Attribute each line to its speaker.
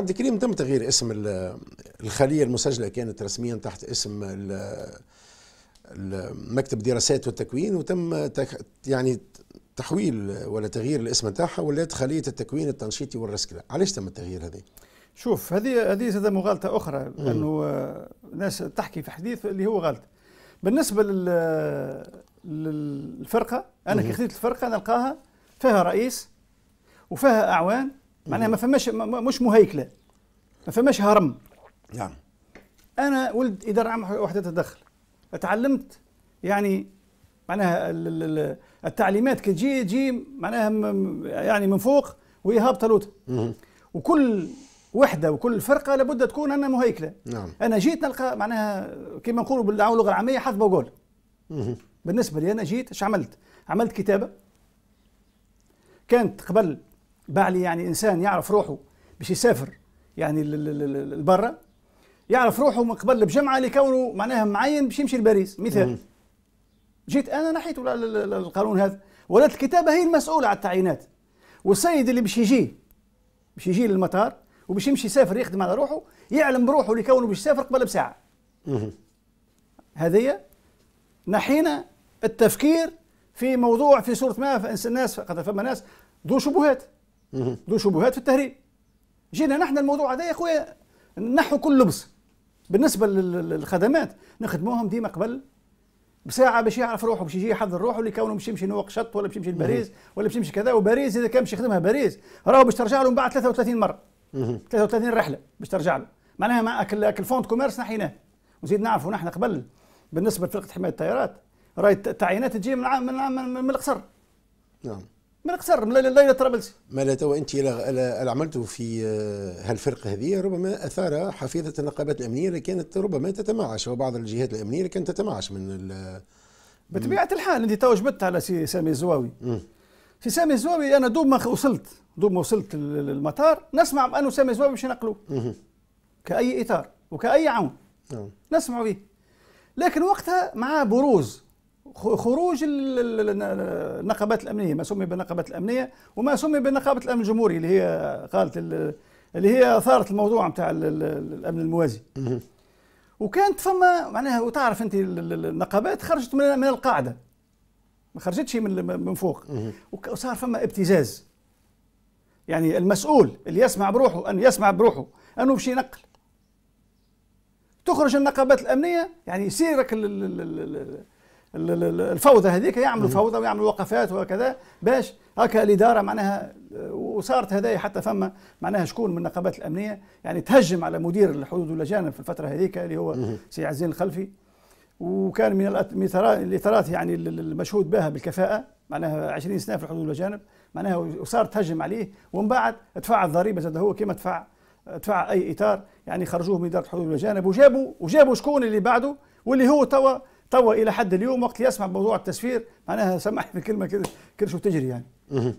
Speaker 1: عبد الكريم تم تغيير اسم الخلية المسجلة كانت رسميا تحت اسم مكتب دراسات والتكوين وتم يعني تحويل ولا تغيير الاسم نتاعها ولات خلية التكوين التنشيطي والرسكلة، علاش تم التغيير هذا؟ شوف هذه هذه زاد مغالطة أخرى لأنه الناس تحكي في حديث اللي هو
Speaker 2: غلط. بالنسبة للفرقة أنا كي خذيت الفرقة نلقاها فيها رئيس وفيها أعوان معناها ما فماش مش مهيكله ما فماش هرم نعم انا ولد اداره عامه وحده الدخل تعلمت يعني معناها التعليمات كي تجي تجي معناها يعني من فوق وهي هابطه لوطه وكل وحده وكل فرقه لابد تكون انا مهيكله نعم. انا جيت نلقى معناها كما نقولوا باللغه العاميه حظ بقول بالنسبه لي انا جيت ايش عملت؟ عملت كتابه كانت قبل بعلي يعني انسان يعرف روحه باش يسافر يعني لبرا يعرف روحه من قبل بجمعه لكونه معناها معين باش يمشي لباريس مثال جيت انا نحيت القانون هذا ولات الكتابه هي المسؤوله على التعيينات والسيد اللي باش يجي باش يجي للمطار وباش يمشي يسافر يخدم على روحه يعلم بروحه اللي كونه باش يسافر قبل بساعه هذه نحينا التفكير في موضوع في صوره ما الناس قد فما ناس ذو شبهات ذو شبهات في التهريب جينا نحن الموضوع هذا يا خويا نحو كل لبس بالنسبه للخدمات نخدموهم ديما قبل بساعه باش يعرف روحه باش يجي يحضر روحه اللي كونه باش يمشي نواقشط ولا باش يمشي لباريس ولا باش يمشي كذا وباريس اذا كان باش يخدمها باريس راهو باش ترجع له من بعد 33 مره 33 رحله باش ترجع له معناها مع اكل فوند كوميرس نحيناه ونزيد نعرفوا نحن قبل بالنسبه لفرقه حمايه الطيارات راهي التعيينات تجي من من, من, من القصر
Speaker 1: نعم من اكثر من ليلة طرابلسي ما تو انت عملته في آه، هالفرقه هذه ربما اثار حفيظه النقابات الامنيه اللي كانت ربما تتمعش وبعض الجهات الامنيه اللي كانت تتمعش من بطبيعه الحال انت تو جبدت على سي سامي الزواوي
Speaker 2: سي سامي الزواوي انا دوب ما وصلت دوب ما وصلت للمطار نسمع بانه سامي الزواوي باش ينقلوه كاي اطار وكاي عون نعم. نسمعوا به لكن وقتها مع بروز خروج النقابات الامنيه ما سمي بالنقابات الامنيه وما سمي بالنقابه الامن الجمهوري اللي هي قالت اللي هي اثارت الموضوع نتاع الامن الموازي وكانت فما معناها وتعرف انت النقابات خرجت من من القاعده ما خرجتش من من فوق وصار فما ابتزاز يعني المسؤول اللي يسمع بروحه ان يسمع بروحه انه باش ينقل تخرج النقابات الامنيه يعني يسيرك الفوضى هذيك يعملوا فوضى ويعملوا وقفات وكذا باش هكا الاداره معناها وصارت هذايا حتى فما معناها شكون من النقابات الامنيه يعني تهجم على مدير الحدود والاجانب في الفتره هذيك اللي هو سي عزين الخلفي وكان من الاثارات يعني المشهود بها بالكفاءه معناها 20 سنه في الحدود والاجانب معناها وصار تهجم عليه ومن بعد دفع الضريبه زاد هو كما دفع دفع اي اطار يعني خرجوه من اداره الحدود والاجانب وجابوا وجابوا شكون اللي بعده واللي هو توا توا الى حد اليوم وقت يسمع موضوع التسفير معناها سمح في كلمه كده كرشه تجري يعني